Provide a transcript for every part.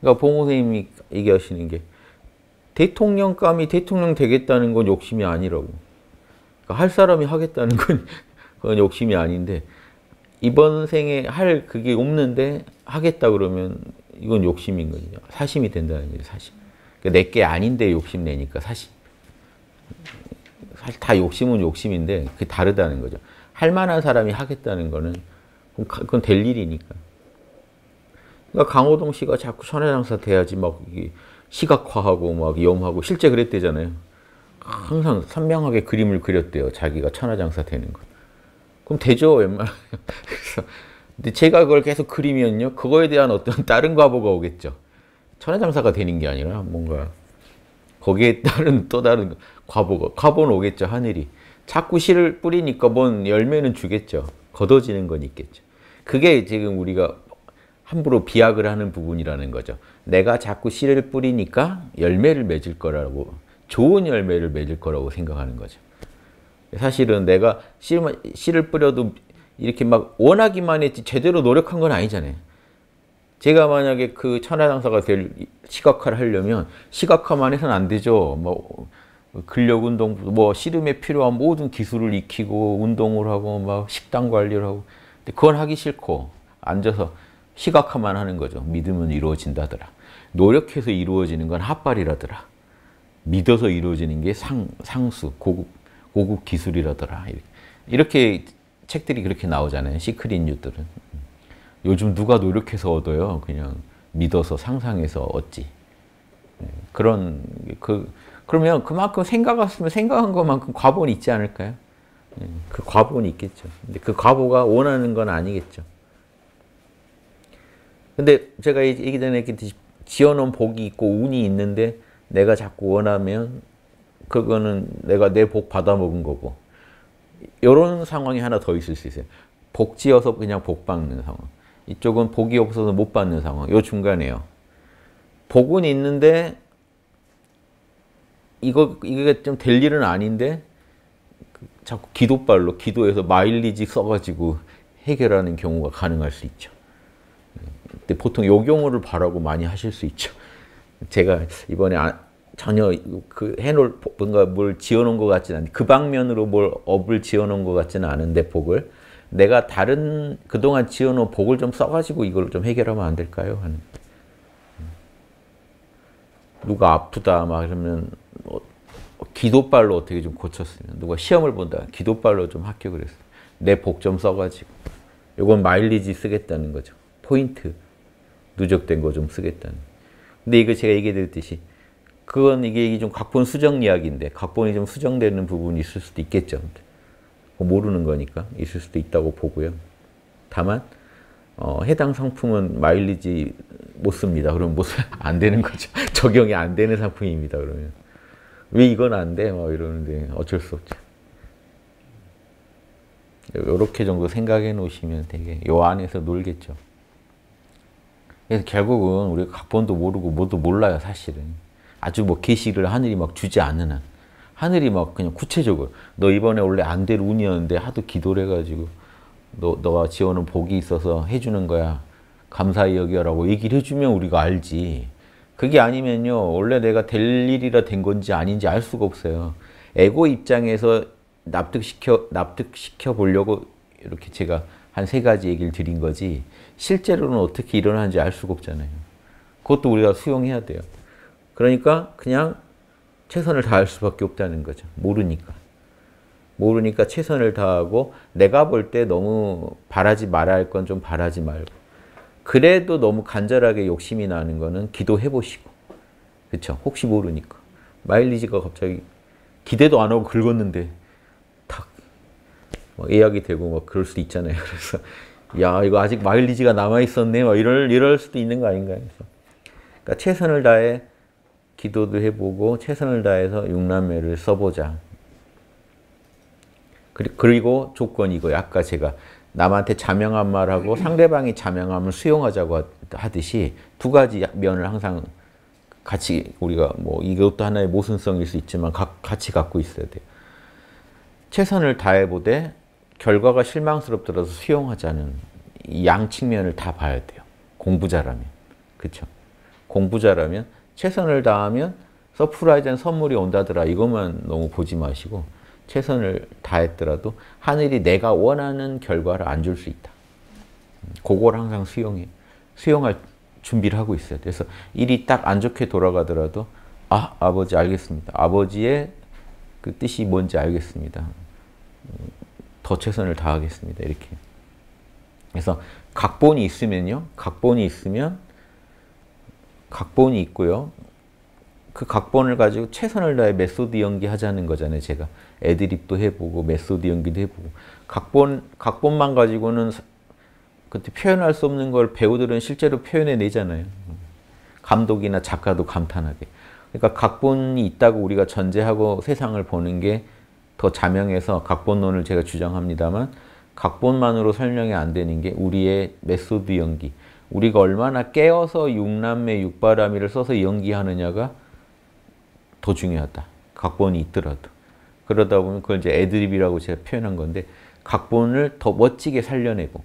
그러니까 봉호 선생님이 얘기하시는 게 대통령감이 대통령 되겠다는 건 욕심이 아니라고. 그러니까 할 사람이 하겠다는 건 그건 욕심이 아닌데 이번 생에 할 그게 없는데 하겠다 그러면 이건 욕심인 거죠. 사심이 된다는 거죠. 사심. 그러니까 내게 아닌데 욕심 내니까 사심. 다 욕심은 욕심인데 그게 다르다는 거죠. 할 만한 사람이 하겠다는 거는 그건 될 일이니까. 그러니까 강호동 씨가 자꾸 천하장사 돼야지 막 시각화하고 막 염하고 실제 그랬대잖아요. 항상 선명하게 그림을 그렸대요. 자기가 천하장사 되는 거. 그럼 되죠, 웬만하면. 그래서 근데 제가 그걸 계속 그리면요. 그거에 대한 어떤 다른 과보가 오겠죠. 천하장사가 되는 게 아니라 뭔가 거기에 따른 또 다른 과보가 과보는 오겠죠 하늘이 자꾸 씨를 뿌리니까 뭔 열매는 주겠죠 걷어지는 건 있겠죠 그게 지금 우리가 함부로 비약을 하는 부분이라는 거죠. 내가 자꾸 씨를 뿌리니까 열매를 맺을 거라고 좋은 열매를 맺을 거라고 생각하는 거죠. 사실은 내가 씨를, 씨를 뿌려도 이렇게 막 원하기만 했지 제대로 노력한 건 아니잖아요. 제가 만약에 그 천하장사가 될 시각화를 하려면 시각화만 해서는 안 되죠. 뭐 근력 운동, 뭐 씨름에 필요한 모든 기술을 익히고 운동을 하고 막 식단 관리를 하고 근데 그건 하기 싫고 앉아서 시각화만 하는 거죠. 믿음은 이루어진다더라. 노력해서 이루어지는 건합발이라더라 믿어서 이루어지는 게 상, 상수, 고급, 고급 기술이라더라. 이렇게 책들이 그렇게 나오잖아요. 시크릿 뉴들은. 요즘 누가 노력해서 얻어요. 그냥 믿어서 상상해서 얻지. 네, 그런 그 그러면 그만큼 생각했으면 생각한 것만큼 과본이 있지 않을까요? 네, 그 과본이 있겠죠. 근데 그 과보가 원하는 건 아니겠죠. 근데 제가 얘기 전에 했듯이 지어놓은 복이 있고 운이 있는데 내가 자꾸 원하면 그거는 내가 내 복 받아먹은 거고 이런 상황이 하나 더 있을 수 있어요. 복 지어서 그냥 복 받는 상황. 이쪽은 복이 없어서 못 받는 상황. 요 중간에요. 복은 있는데 이거 이게 좀 될 일은 아닌데 자꾸 기도발로 기도해서 마일리지 써가지고 해결하는 경우가 가능할 수 있죠. 근데 네, 보통 요 경우를 바라고 많이 하실 수 있죠. 제가 이번에 아, 전혀 그 해놓을 뭔가 뭘 지어놓은 것 같지는 않은데 그 방면으로 뭘 업을 지어놓은 것 같지는 않은데 복을 내가 다른 그동안 지어놓은 복을 좀 써가지고 이걸 좀 해결하면 안 될까요? 하는 음. 누가 아프다 막 이러면 어, 기도발로 어떻게 좀 고쳤으면 누가 시험을 본다 기도발로 좀 합격을 했어내복 좀 써가지고 이건 마일리지 쓰겠다는 거죠 포인트 누적된 거 좀 쓰겠다는. 근데 이거 제가 얘기해드렸듯이 그건 이게 좀 각본 수정 이야기인데 각본이 좀 수정되는 부분이 있을 수도 있겠죠. 뭐 모르는 거니까 있을 수도 있다고 보고요. 다만 어, 해당 상품은 마일리지 못 씁니다. 그러면 못안 되는 거죠. 적용이 안 되는 상품입니다. 그러면 왜 이건 안 돼? 막 이러는데 어쩔 수 없죠. 이렇게 정도 생각해 놓으시면 되게 요 안에서 놀겠죠. 그래서 결국은 우리가 각본도 모르고 뭐도 몰라요, 사실은. 아주 뭐 계시를 하늘이 막 주지 않는 한. 하늘이 막 그냥 구체적으로 너 이번에 원래 안 될 운이었는데 하도 기도를 해가지고 너, 너가 지어놓은 복이 있어서 해주는 거야. 감사히 여겨라고 얘기를 해주면 우리가 알지. 그게 아니면요. 원래 내가 될 일이라 된 건지 아닌지 알 수가 없어요. 에고 입장에서 납득시켜, 납득시켜 보려고 이렇게 제가 한 세 가지 얘기를 드린 거지. 실제로는 어떻게 일어나는지 알 수가 없잖아요. 그것도 우리가 수용해야 돼요. 그러니까 그냥 최선을 다할 수밖에 없다는 거죠. 모르니까. 모르니까 최선을 다하고 내가 볼 때 너무 바라지 말아야 할 건 좀 바라지 말고 그래도 너무 간절하게 욕심이 나는 거는 기도해 보시고 그렇죠? 혹시 모르니까 마일리지가 갑자기 기대도 안 하고 긁었는데 탁 예약이 되고 막 그럴 수도 있잖아요. 그래서 야 이거 아직 마일리지가 남아 있었네 막 이럴 이럴 수도 있는 거 아닌가 해서 그러니까 최선을 다해 기도도 해보고 최선을 다해서 육남매를 써보자 그리고 조건이 이거 아까 제가 남한테 자명한 말하고 상대방이 자명함을 수용하자고 하듯이 두 가지 면을 항상 같이 우리가 뭐 이것도 하나의 모순성일 수 있지만 가, 같이 갖고 있어야 돼요. 최선을 다해보되 결과가 실망스럽더라도 수용하자는양 측면을 다 봐야 돼요. 공부자라면. 그렇죠? 공부자라면 최선을 다하면 서프라이즈한 선물이 온다더라 이것만 너무 보지 마시고 최선을 다했더라도 하늘이 내가 원하는 결과를 안 줄 수 있다. 음, 그걸 항상 수용해. 수용할 준비를 하고 있어요. 그래서 일이 딱 안 좋게 돌아가더라도 아, 아버지 알겠습니다. 아버지의 그 뜻이 뭔지 알겠습니다. 음, 더 최선을 다하겠습니다. 이렇게. 그래서 각본이 있으면요. 각본이 있으면 각본이 있고요. 그 각본을 가지고 최선을 다해 메소드 연기하자는 거잖아요. 제가 애드립도 해보고 메소드 연기도 해보고 각본 각본만 가지고는 그때 표현할 수 없는 걸 배우들은 실제로 표현해 내잖아요. 감독이나 작가도 감탄하게. 그러니까 각본이 있다고 우리가 전제하고 세상을 보는 게더 자명해서 각본론을 제가 주장합니다만 각본만으로 설명이 안 되는 게 우리의 메소드 연기 우리가 얼마나 깨어서 육남매 육바람이를 써서 연기하느냐가 더 중요하다. 각본이 있더라도. 그러다 보면 그걸 이제 애드립이라고 제가 표현한 건데 각본을 더 멋지게 살려내고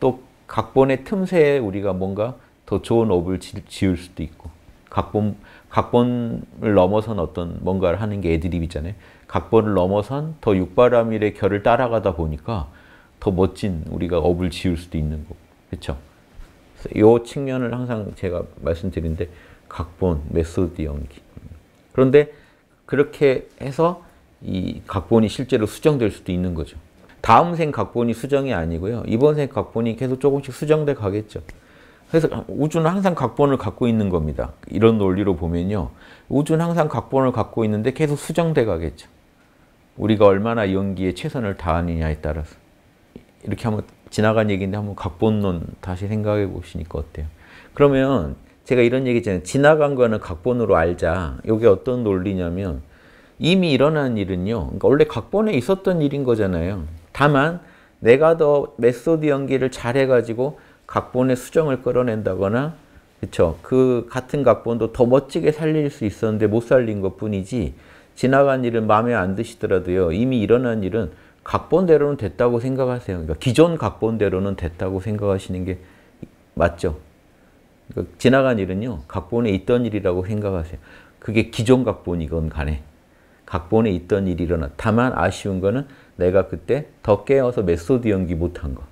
또 각본의 틈새에 우리가 뭔가 더 좋은 업을 지, 지을 수도 있고 각본 각본을 넘어선 어떤 뭔가를 하는 게 애드립 이잖아요 각본을 넘어선 더 육바라밀의 결을 따라가다 보니까 더 멋진 우리가 업을 지을 수도 있는 거고. 그렇죠? 이 측면을 항상 제가 말씀드린데 각본, 메소드 연기. 그런데 그렇게 해서 이 각본이 실제로 수정될 수도 있는 거죠. 다음 생 각본이 수정이 아니고요. 이번 생 각본이 계속 조금씩 수정돼 가겠죠. 그래서 우주는 항상 각본을 갖고 있는 겁니다. 이런 논리로 보면요. 우주는 항상 각본을 갖고 있는데 계속 수정돼 가겠죠. 우리가 얼마나 연기에 최선을 다하느냐에 따라서. 이렇게 한번 지나간 얘기인데 한번 각본론 다시 생각해 보시니까 어때요? 그러면 제가 이런 얘기 했잖아요. 지나간 거는 각본으로 알자. 이게 어떤 논리냐면 이미 일어난 일은요. 그러니까 원래 각본에 있었던 일인 거잖아요. 다만 내가 더 메소드 연기를 잘해가지고 각본의 수정을 끌어낸다거나 그쵸. 그 같은 각본도 더 멋지게 살릴 수 있었는데 못 살린 것 뿐이지 지나간 일은 마음에 안 드시더라도요. 이미 일어난 일은 각본대로는 됐다고 생각하세요. 그러니까 기존 각본대로는 됐다고 생각하시는 게 맞죠. 그러니까 지나간 일은요. 각본에 있던 일이라고 생각하세요. 그게 기존 각본이건 간에 각본에 있던 일이 일어나. 다만 아쉬운 거는 내가 그때 더 깨어서 메소드 연기 못 한 거.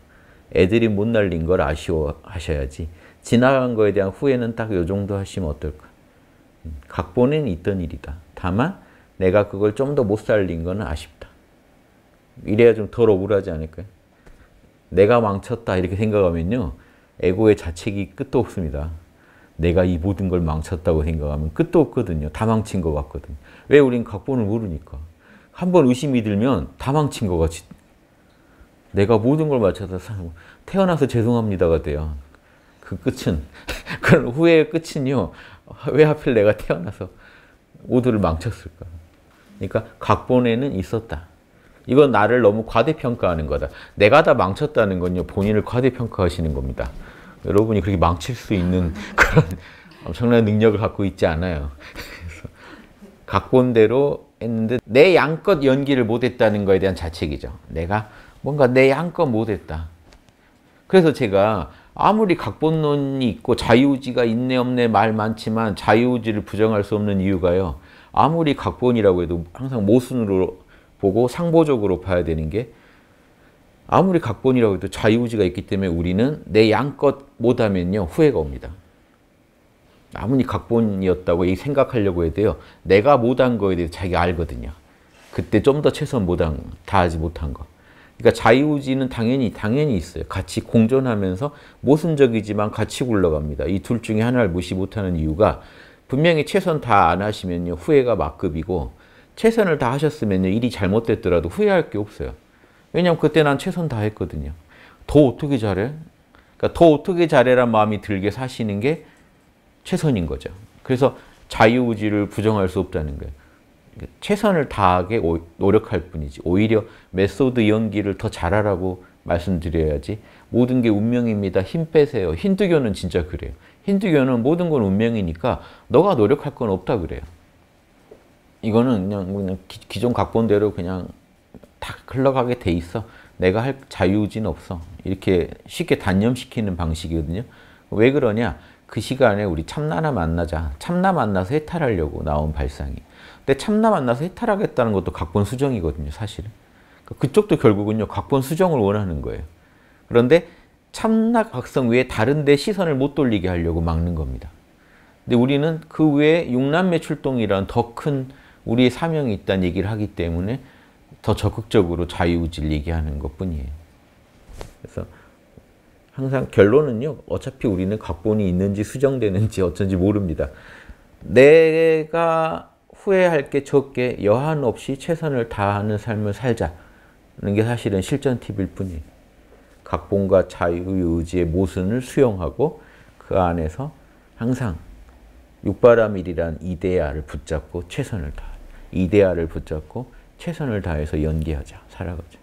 애들이 못 날린 걸 아쉬워하셔야지 지나간 거에 대한 후회는 딱 요 정도 하시면 어떨까? 음, 각본엔 있던 일이다. 다만 내가 그걸 좀 더 못 살린 건 아쉽다. 이래야 좀 덜 억울하지 않을까요? 내가 망쳤다 이렇게 생각하면요. 에고의 자책이 끝도 없습니다. 내가 이 모든 걸 망쳤다고 생각하면 끝도 없거든요. 다 망친 것 같거든. 왜 우린 각본을 모르니까. 한 번 의심이 들면 다 망친 것 같이 내가 모든 걸 맞춰서 살고 태어나서 죄송합니다가 돼요. 그 끝은 그런 후회의 끝은요. 왜 하필 내가 태어나서 모두를 망쳤을까? 그러니까 각본에는 있었다. 이건 나를 너무 과대평가하는 거다. 내가 다 망쳤다는 건요. 본인을 과대평가하시는 겁니다. 여러분이 그렇게 망칠 수 있는 그런 엄청난 능력을 갖고 있지 않아요. 그래서 각본대로 했는데 내 양껏 연기를 못했다는 거에 대한 자책이죠. 내가 뭔가 내 양껏 못했다. 그래서 제가 아무리 각본론이 있고 자유의지가 있네 없네 말 많지만 자유의지를 부정할 수 없는 이유가요. 아무리 각본이라고 해도 항상 모순으로 보고 상보적으로 봐야 되는 게 아무리 각본이라고 해도 자유의지가 있기 때문에 우리는 내 양껏 못하면요 후회가 옵니다. 아무리 각본이었다고 생각하려고 해도요 내가 못한 거에 대해서 자기가 알거든요. 그때 좀 더 최선 못한 다하지 못한 거. 그러니까 자유의지는 당연히 당연히 있어요. 같이 공존하면서 모순적이지만 같이 굴러갑니다. 이 둘 중에 하나를 무시 못하는 이유가 분명히 최선 다 안 하시면요 후회가 막급이고 최선을 다 하셨으면요 일이 잘못됐더라도 후회할 게 없어요. 왜냐면 하 그때 난 최선 다 했거든요. 더 어떻게 잘해? 그러니까 더 어떻게 잘해란 마음이 들게 사시는 게 최선인 거죠. 그래서 자유의지를 부정할 수 없다는 거예요. 최선을 다하게 노력할 뿐이지 오히려 메소드 연기를 더 잘하라고 말씀드려야지 모든 게 운명입니다. 힘 빼세요. 힌두교는 진짜 그래요. 힌두교는 모든 건 운명이니까 너가 노력할 건 없다 그래요. 이거는 그냥, 그냥 기, 존 각본대로 그냥 다 흘러가게 돼 있어. 내가 할 자유진 없어. 이렇게 쉽게 단념시키는 방식이거든요. 왜 그러냐? 그 시간에 우리 참나나 만나자. 참나 만나서 해탈하려고 나온 발상이. 근데 참나 만나서 해탈하겠다는 것도 각본 수정이거든요, 사실은. 그러니까 그쪽도 결국은요, 각본 수정을 원하는 거예요. 그런데 참나 각성 외에 다른 데 시선을 못 돌리게 하려고 막는 겁니다. 근데 우리는 그 외에 육남매 출동이라는 더 큰 우리의 사명이 있다는 얘기를 하기 때문에 더 적극적으로 자유우질 얘기하는 것뿐이에요. 그래서 항상 결론은요. 어차피 우리는 각본이 있는지 수정되는지 어쩐지 모릅니다. 내가 후회할 게 적게 여한 없이 최선을 다하는 삶을 살자는 게 사실은 실전 팁일 뿐이에요. 각본과 자유의지의 모순을 수용하고 그 안에서 항상 육바람일이란 이데아를 붙잡고 최선을 다 이데아를 붙잡고 최선을 다해서 연기하자, 살아가자.